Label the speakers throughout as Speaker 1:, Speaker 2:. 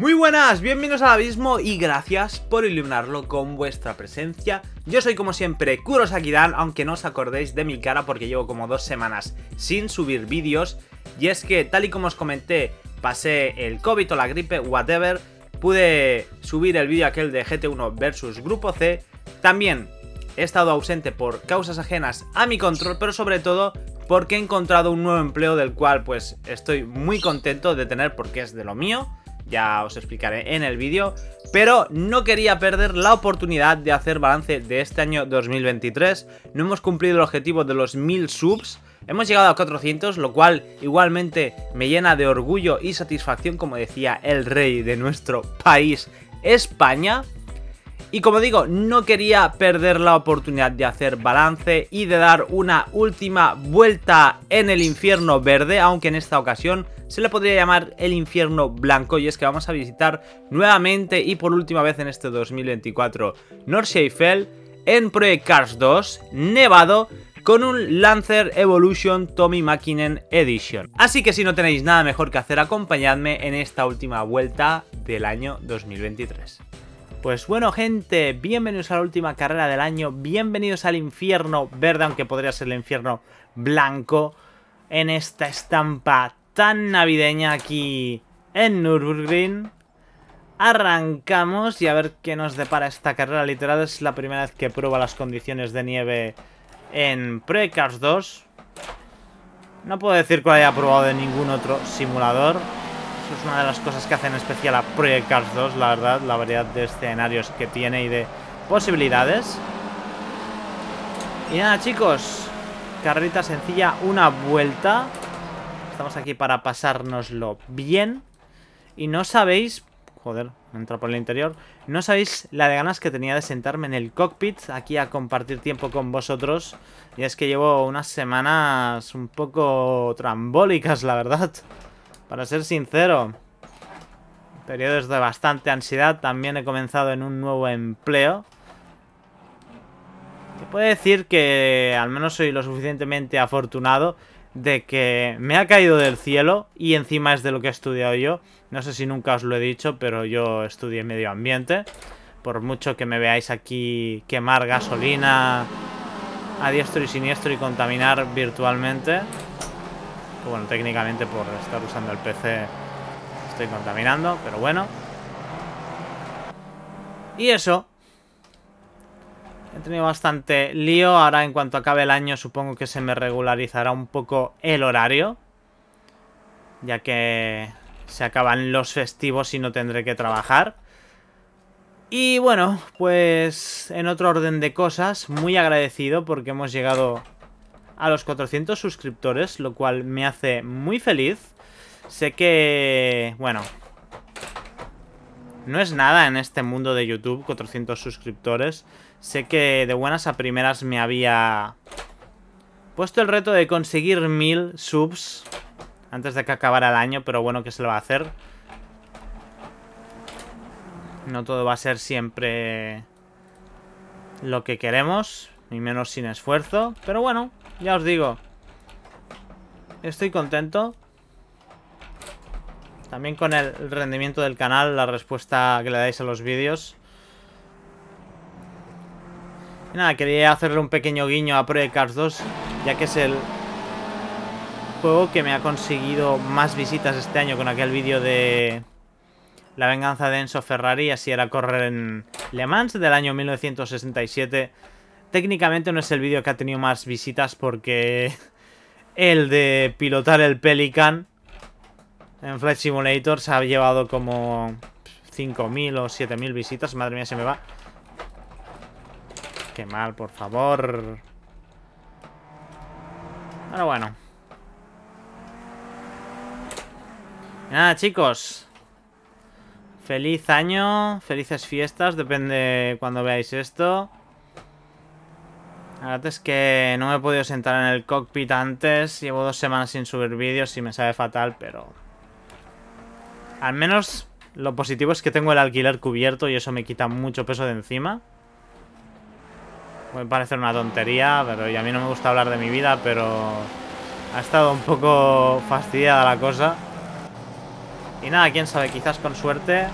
Speaker 1: Muy buenas, bienvenidos al abismo y gracias por iluminarlo con vuestra presencia. Yo soy como siempre Kurosakidan, aunque no os acordéis de mi cara porque llevo como dos semanas sin subir vídeos. Y es que, tal y como os comenté, pasé el COVID o la gripe, whatever, pude subir el vídeo aquel de GT1 versus Grupo C. También he estado ausente por causas ajenas a mi control, pero sobre todo porque he encontrado un nuevo empleo del cual pues estoy muy contento de tener porque es de lo mío ya os explicaré en el vídeo, pero no quería perder la oportunidad de hacer balance de este año 2023, no hemos cumplido el objetivo de los 1000 subs, Hemos llegado a 400, lo cual igualmente me llena de orgullo y satisfacción, como decía el rey de nuestro país, España. Y como digo, no quería perder la oportunidad de hacer balance y de dar una última vuelta en el infierno verde, aunque en esta ocasión se le podría llamar el infierno blanco y es que vamos a visitar nuevamente y por última vez en este 2024 North en Project Cars 2, nevado, con un Lancer Evolution Tommy Mackinen Edition. Así que si no tenéis nada mejor que hacer, acompañadme en esta última vuelta del año 2023. Pues bueno gente, bienvenidos a la última carrera del año, bienvenidos al infierno verde, aunque podría ser el infierno blanco, en esta estampa tan navideña aquí en Nürburgring. Arrancamos y a ver qué nos depara esta carrera, literal es la primera vez que prueba las condiciones de nieve en Precars 2. No puedo decir que haya probado de ningún otro simulador, es una de las cosas que hacen especial a Project Cars 2, la verdad, la variedad de escenarios que tiene y de posibilidades. Y nada, chicos, Carrita sencilla, una vuelta. Estamos aquí para pasárnoslo bien. Y no sabéis, joder, entra por el interior. No sabéis la de ganas que tenía de sentarme en el cockpit aquí a compartir tiempo con vosotros. Y es que llevo unas semanas un poco trambólicas, la verdad. Para ser sincero, periodos de bastante ansiedad. También he comenzado en un nuevo empleo. Se puedo decir que al menos soy lo suficientemente afortunado de que me ha caído del cielo y encima es de lo que he estudiado yo. No sé si nunca os lo he dicho, pero yo estudié medio ambiente. Por mucho que me veáis aquí quemar gasolina a diestro y siniestro y contaminar virtualmente bueno, técnicamente por estar usando el PC estoy contaminando, pero bueno. Y eso. He tenido bastante lío. Ahora en cuanto acabe el año supongo que se me regularizará un poco el horario. Ya que se acaban los festivos y no tendré que trabajar. Y bueno, pues en otro orden de cosas, muy agradecido porque hemos llegado a los 400 suscriptores, lo cual me hace muy feliz. Sé que... bueno... No es nada en este mundo de YouTube, 400 suscriptores. Sé que de buenas a primeras me había puesto el reto de conseguir 1000 subs antes de que acabara el año, pero bueno, que se lo va a hacer. No todo va a ser siempre lo que queremos, ni menos sin esfuerzo, pero bueno, ya os digo. Estoy contento. También con el rendimiento del canal, la respuesta que le dais a los vídeos. Y nada, quería hacerle un pequeño guiño a Project Cars 2, ya que es el juego que me ha conseguido más visitas este año con aquel vídeo de la venganza de Enzo Ferrari, así era correr en Le Mans del año 1967. Técnicamente no es el vídeo que ha tenido más visitas porque el de pilotar el Pelican en Flight Simulator se ha llevado como 5.000 o 7.000 visitas. Madre mía, se me va. Qué mal, por favor. Pero bueno. Nada, chicos. Feliz año, felices fiestas, depende cuando veáis esto. La verdad es que no me he podido sentar en el cockpit antes. Llevo dos semanas sin subir vídeos y me sabe fatal, pero... Al menos lo positivo es que tengo el alquiler cubierto y eso me quita mucho peso de encima. Puede parecer una tontería, pero y a mí no me gusta hablar de mi vida, pero... Ha estado un poco fastidiada la cosa. Y nada, quién sabe, quizás con suerte...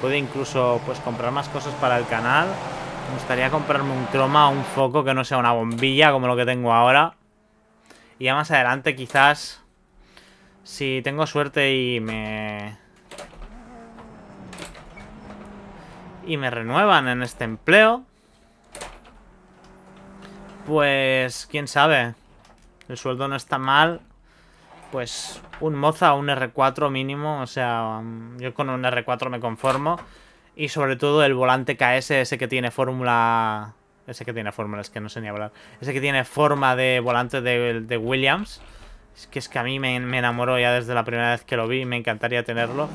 Speaker 1: puede incluso pues comprar más cosas para el canal. Me gustaría comprarme un croma o un foco que no sea una bombilla como lo que tengo ahora. Y ya más adelante quizás... Si tengo suerte y me... Y me renuevan en este empleo. Pues... ¿Quién sabe? El sueldo no está mal. Pues un moza o un R4 mínimo. O sea, yo con un R4 me conformo y sobre todo el volante KS, ese que tiene fórmula... Ese que tiene fórmula, es que no sé ni hablar. Ese que tiene forma de volante de, Williams. Es que es que a mí me, me, enamoró ya desde la primera vez que lo vi y me encantaría tenerlo.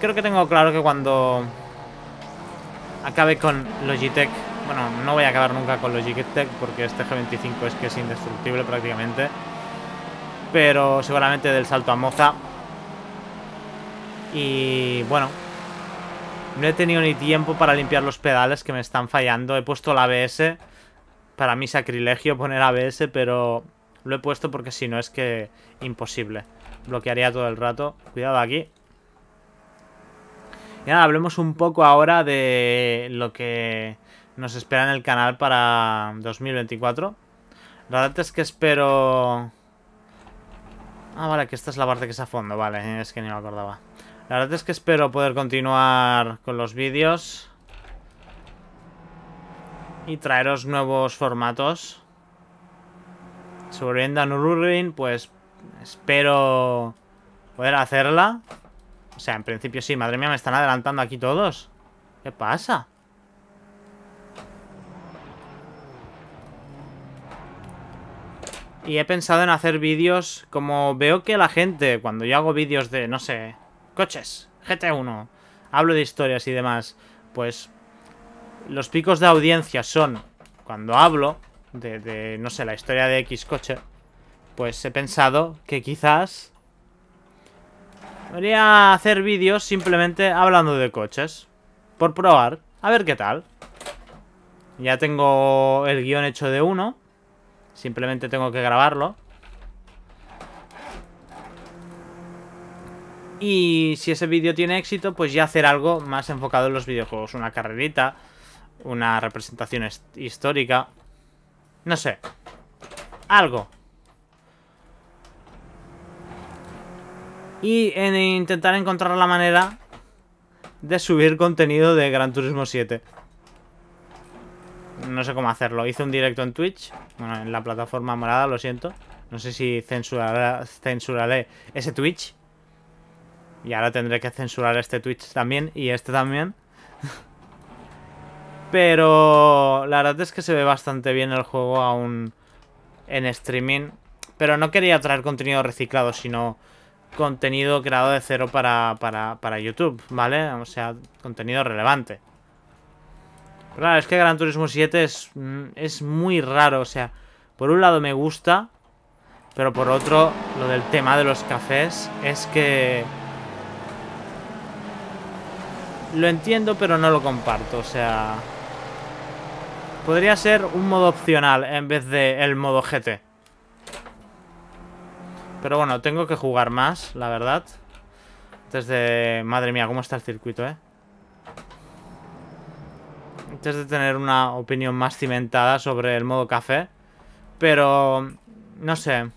Speaker 1: Creo que tengo claro que cuando acabe con Logitech... Bueno, no voy a acabar nunca con Logitech porque este G25 es que es indestructible prácticamente. Pero seguramente del salto a Moza. Y bueno, no he tenido ni tiempo para limpiar los pedales que me están fallando. He puesto el ABS. Para mí sacrilegio poner ABS, pero lo he puesto porque si no es que imposible. Bloquearía todo el rato. Cuidado aquí. Y nada, hablemos un poco ahora de lo que nos espera en el canal para 2024. La verdad es que espero... Ah, vale, que esta es la parte que es a fondo. Vale, es que ni me acordaba. La verdad es que espero poder continuar con los vídeos. Y traeros nuevos formatos. Sobre Endan pues espero poder hacerla. O sea, en principio sí. Madre mía, me están adelantando aquí todos. ¿Qué pasa? Y he pensado en hacer vídeos como veo que la gente, cuando yo hago vídeos de, no sé, coches, GT1, hablo de historias y demás, pues los picos de audiencia son cuando hablo de, no sé, la historia de X coche, pues he pensado que quizás podría hacer vídeos simplemente hablando de coches, por probar, a ver qué tal. Ya tengo el guión hecho de uno, simplemente tengo que grabarlo. Y si ese vídeo tiene éxito, pues ya hacer algo más enfocado en los videojuegos. Una carrerita, una representación histórica. No sé. Algo. Y en intentar encontrar la manera de subir contenido de Gran Turismo 7. No sé cómo hacerlo. Hice un directo en Twitch. Bueno, en la plataforma morada, lo siento. No sé si censuraré, censuraré ese Twitch. Y ahora tendré que censurar este Twitch también y este también. Pero la verdad es que se ve bastante bien el juego aún en streaming. Pero no quería traer contenido reciclado, sino contenido creado de cero para, para, para YouTube, ¿vale? O sea, contenido relevante. claro, es que Gran Turismo 7 es, mm, es muy raro, o sea, por un lado me gusta, pero por otro, lo del tema de los cafés es que lo entiendo, pero no lo comparto. O sea... Podría ser un modo opcional en vez de el modo GT. Pero bueno, tengo que jugar más, la verdad. Antes de... Madre mía, cómo está el circuito, ¿eh? Antes de tener una opinión más cimentada sobre el modo café. Pero... No sé.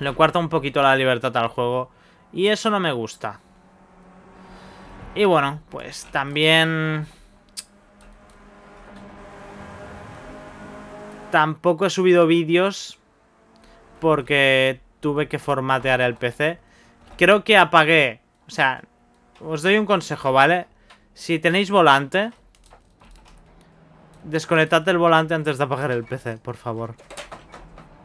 Speaker 1: Le cuarta un poquito la libertad al juego. Y eso no me gusta. Y bueno, pues también... Tampoco he subido vídeos porque tuve que formatear el PC. Creo que apagué... O sea, os doy un consejo, ¿vale? Si tenéis volante, desconectad el volante antes de apagar el PC, por favor.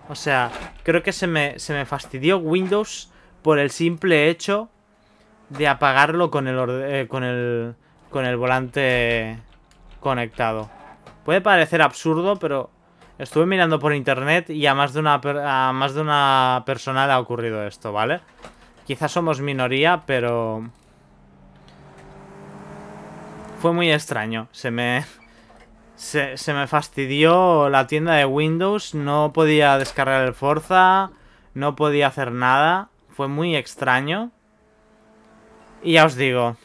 Speaker 1: O sea, creo que se me, se me fastidió Windows por el simple hecho de apagarlo con el, eh, con el, con el volante conectado. Puede parecer absurdo, pero estuve mirando por internet y a más de una, más de una persona le ha ocurrido esto, ¿vale? Quizás somos minoría, pero... Fue muy extraño. Se me... Se, se me fastidió la tienda de Windows, no podía descargar el Forza, no podía hacer nada, fue muy extraño. Y ya os digo.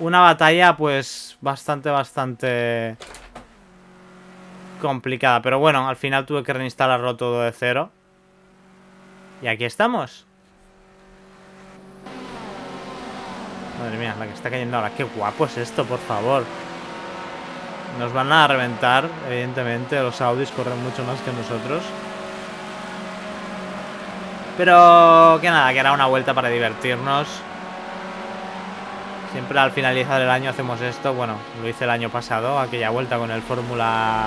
Speaker 1: Una batalla, pues, bastante, bastante complicada. Pero bueno, al final tuve que reinstalarlo todo de cero. Y aquí estamos. Madre mía, la que está cayendo ahora. Qué guapo es esto, por favor. Nos van a reventar, evidentemente. Los Audis corren mucho más que nosotros. Pero que nada, que era una vuelta para divertirnos. Siempre al finalizar el año hacemos esto. Bueno, lo hice el año pasado, aquella vuelta con el Fórmula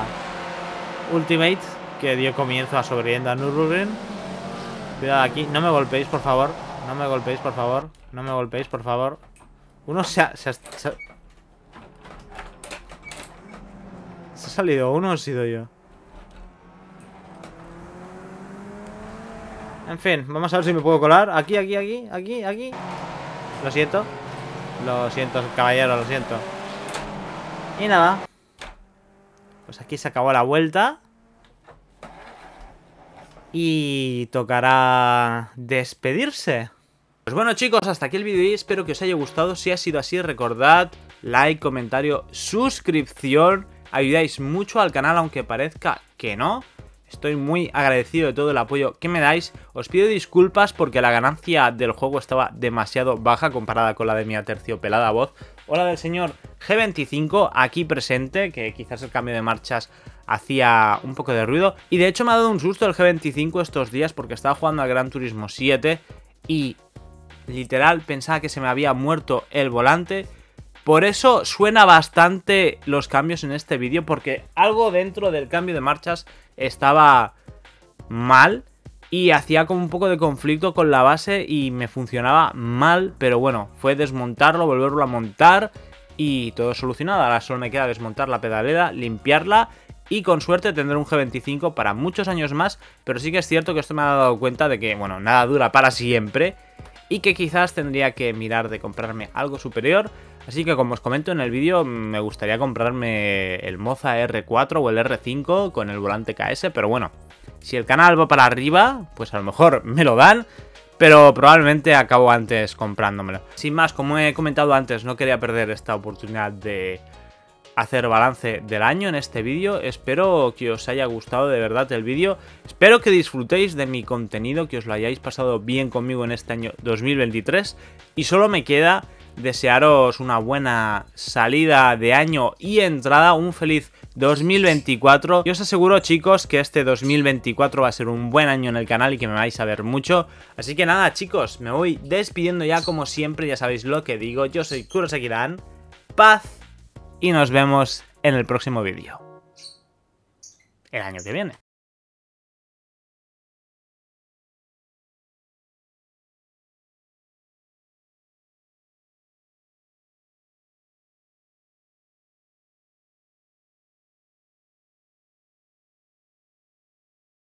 Speaker 1: Ultimate, que dio comienzo a a Nürburgring. Cuidado aquí, no me golpeéis, por favor. No me golpeéis, por favor. No me golpeéis, por favor. Uno se ha... Se ha, salido uno ha he sido yo? En fin, vamos a ver si me puedo colar. Aquí, aquí, aquí, aquí, aquí. Lo siento. Lo siento, caballero, lo siento. Y nada. Pues aquí se acabó la vuelta. Y tocará despedirse. Pues bueno chicos, hasta aquí el vídeo y espero que os haya gustado. Si ha sido así, recordad like, comentario, suscripción. Ayudáis mucho al canal aunque parezca que no. Estoy muy agradecido de todo el apoyo que me dais. Os pido disculpas porque la ganancia del juego estaba demasiado baja comparada con la de mi aterciopelada voz. Hola del señor G25, aquí presente, que quizás el cambio de marchas hacía un poco de ruido. Y de hecho me ha dado un susto el G25 estos días porque estaba jugando al Gran Turismo 7 y literal pensaba que se me había muerto el volante. Por eso suena bastante los cambios en este vídeo porque algo dentro del cambio de marchas estaba mal y hacía como un poco de conflicto con la base y me funcionaba mal, pero bueno, fue desmontarlo, volverlo a montar y todo solucionado. Ahora solo me queda desmontar la pedalera, limpiarla y con suerte tendré un G25 para muchos años más, pero sí que es cierto que esto me ha dado cuenta de que, bueno, nada dura para siempre y que quizás tendría que mirar de comprarme algo superior Así que como os comento en el vídeo, me gustaría comprarme el Moza R4 o el R5 con el volante KS, pero bueno, si el canal va para arriba, pues a lo mejor me lo dan, pero probablemente acabo antes comprándomelo. Sin más, como he comentado antes, no quería perder esta oportunidad de hacer balance del año en este vídeo. Espero que os haya gustado de verdad el vídeo. Espero que disfrutéis de mi contenido, que os lo hayáis pasado bien conmigo en este año 2023. Y solo me queda desearos una buena salida de año y entrada, un feliz 2024. Y os aseguro, chicos, que este 2024 va a ser un buen año en el canal y que me vais a ver mucho. Así que nada, chicos, me voy despidiendo ya como siempre, ya sabéis lo que digo. Yo soy seguirán paz y nos vemos en el próximo vídeo. El año que viene.